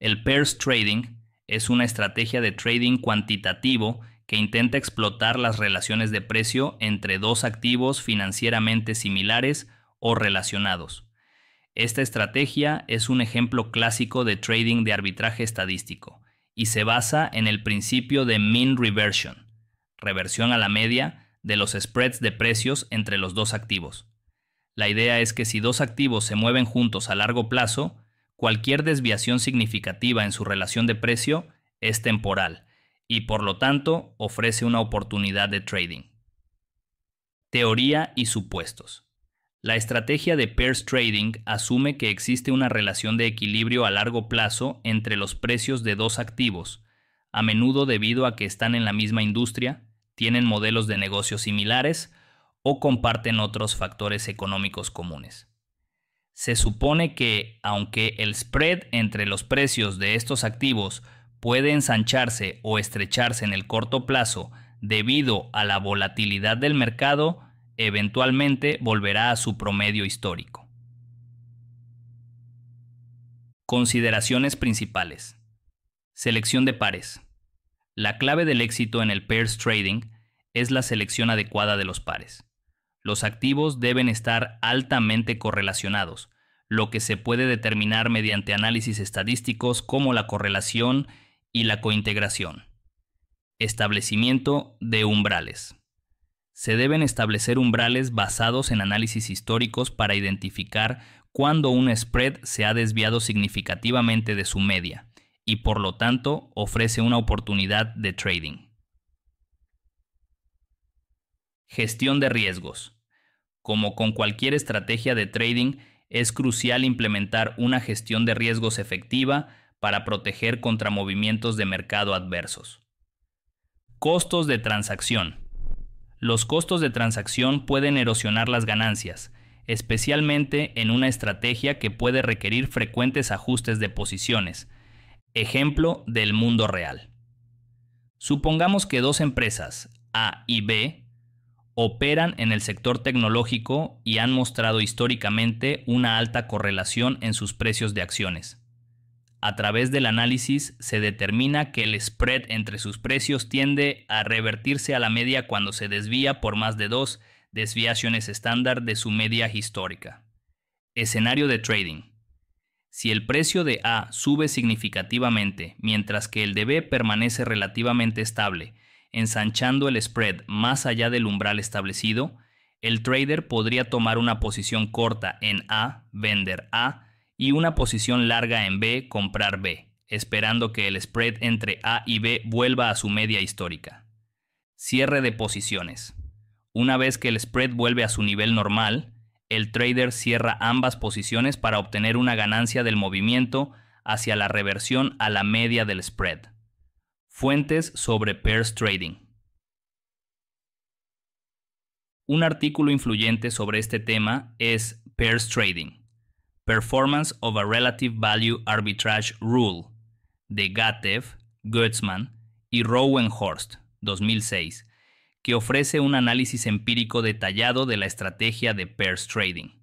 El pairs trading es una estrategia de trading cuantitativo que intenta explotar las relaciones de precio entre dos activos financieramente similares o relacionados. Esta estrategia es un ejemplo clásico de trading de arbitraje estadístico y se basa en el principio de mean reversion, reversión a la media de los spreads de precios entre los dos activos. La idea es que si dos activos se mueven juntos a largo plazo, cualquier desviación significativa en su relación de precio es temporal y por lo tanto ofrece una oportunidad de trading. Teoría y supuestos. La estrategia de pairs trading asume que existe una relación de equilibrio a largo plazo entre los precios de dos activos, a menudo debido a que están en la misma industria, tienen modelos de negocios similares o comparten otros factores económicos comunes. Se supone que, aunque el spread entre los precios de estos activos puede ensancharse o estrecharse en el corto plazo debido a la volatilidad del mercado, eventualmente volverá a su promedio histórico. Consideraciones principales. Selección de pares. La clave del éxito en el pairs trading es la selección adecuada de los pares. Los activos deben estar altamente correlacionados, lo que se puede determinar mediante análisis estadísticos como la correlación y la cointegración. Establecimiento de umbrales. Se deben establecer umbrales basados en análisis históricos para identificar cuando un spread se ha desviado significativamente de su media y por lo tanto ofrece una oportunidad de trading. Gestión de riesgos. Como con cualquier estrategia de trading, es crucial implementar una gestión de riesgos efectiva para proteger contra movimientos de mercado adversos. Costos de transacción. Los costos de transacción pueden erosionar las ganancias, especialmente en una estrategia que puede requerir frecuentes ajustes de posiciones. Ejemplo del mundo real. Supongamos que dos empresas, A y B, operan en el sector tecnológico y han mostrado históricamente una alta correlación en sus precios de acciones. A través del análisis se determina que el spread entre sus precios tiende a revertirse a la media cuando se desvía por más de dos desviaciones estándar de su media histórica. Escenario de trading. Si el precio de A sube significativamente mientras que el de B permanece relativamente estable, ensanchando el spread más allá del umbral establecido, el trader podría tomar una posición corta en A, vender A, y una posición larga en B, comprar B, esperando que el spread entre A y B vuelva a su media histórica. Cierre de posiciones. Una vez que el spread vuelve a su nivel normal, el trader cierra ambas posiciones para obtener una ganancia del movimiento hacia la reversión a la media del spread. Fuentes sobre pairs trading. Un artículo influyente sobre este tema es Pairs Trading, Performance of a Relative Value Arbitrage Rule, de Gatev, Goetzman y Rowenhorst, 2006, que ofrece un análisis empírico detallado de la estrategia de pairs trading.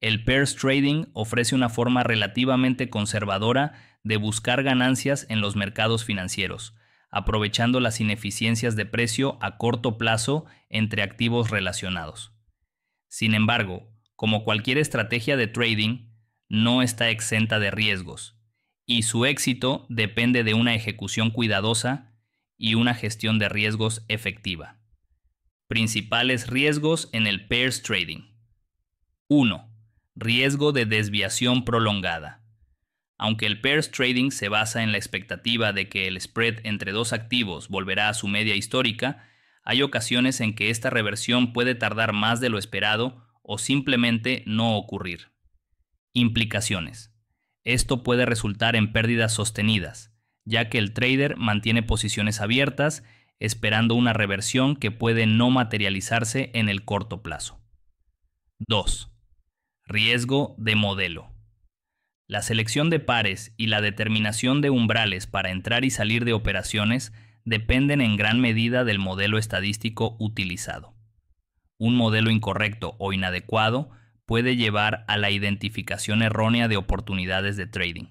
El pairs trading ofrece una forma relativamente conservadora de buscar ganancias en los mercados financieros, aprovechando las ineficiencias de precio a corto plazo entre activos relacionados. Sin embargo, como cualquier estrategia de trading, no está exenta de riesgos, y su éxito depende de una ejecución cuidadosa y una gestión de riesgos efectiva. Principales riesgos en el pairs trading. 1 riesgo de desviación prolongada. Aunque el pairs trading se basa en la expectativa de que el spread entre dos activos volverá a su media histórica, hay ocasiones en que esta reversión puede tardar más de lo esperado o simplemente no ocurrir. Implicaciones. Esto puede resultar en pérdidas sostenidas, ya que el trader mantiene posiciones abiertas esperando una reversión que puede no materializarse en el corto plazo. 2. Riesgo de modelo. La selección de pares y la determinación de umbrales para entrar y salir de operaciones dependen en gran medida del modelo estadístico utilizado. Un modelo incorrecto o inadecuado puede llevar a la identificación errónea de oportunidades de trading.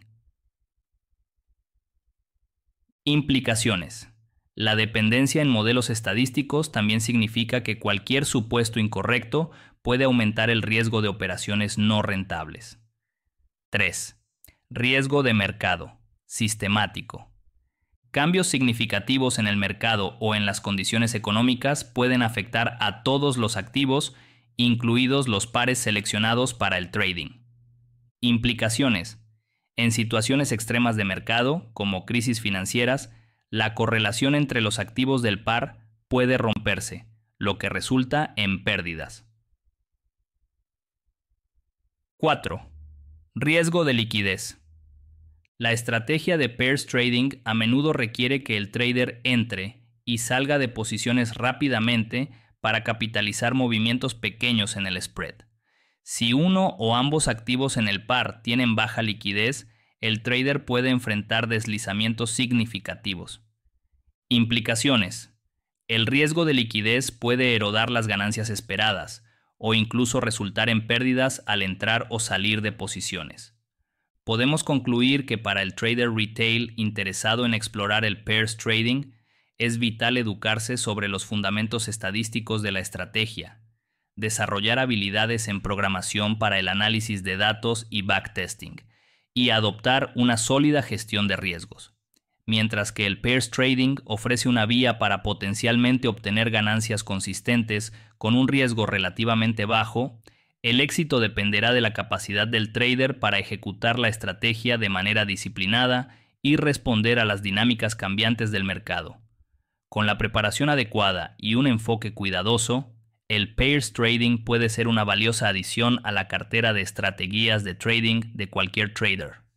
Implicaciones. La dependencia en modelos estadísticos también significa que cualquier supuesto incorrecto puede aumentar el riesgo de operaciones no rentables. 3. Riesgo de mercado. Sistemático. Cambios significativos en el mercado o en las condiciones económicas pueden afectar a todos los activos, incluidos los pares seleccionados para el trading. Implicaciones. En situaciones extremas de mercado, como crisis financieras, la correlación entre los activos del par puede romperse, lo que resulta en pérdidas. 4. Riesgo de liquidez. La estrategia de pairs trading a menudo requiere que el trader entre y salga de posiciones rápidamente para capitalizar movimientos pequeños en el spread. Si uno o ambos activos en el par tienen baja liquidez, el trader puede enfrentar deslizamientos significativos. Implicaciones. El riesgo de liquidez puede erodar las ganancias esperadas o incluso resultar en pérdidas al entrar o salir de posiciones. Podemos concluir que para el trader retail interesado en explorar el pairs trading, es vital educarse sobre los fundamentos estadísticos de la estrategia, desarrollar habilidades en programación para el análisis de datos y backtesting, y adoptar una sólida gestión de riesgos. Mientras que el pairs trading ofrece una vía para potencialmente obtener ganancias consistentes con un riesgo relativamente bajo, el éxito dependerá de la capacidad del trader para ejecutar la estrategia de manera disciplinada y responder a las dinámicas cambiantes del mercado. Con la preparación adecuada y un enfoque cuidadoso, el pairs trading puede ser una valiosa adición a la cartera de estrategias de trading de cualquier trader.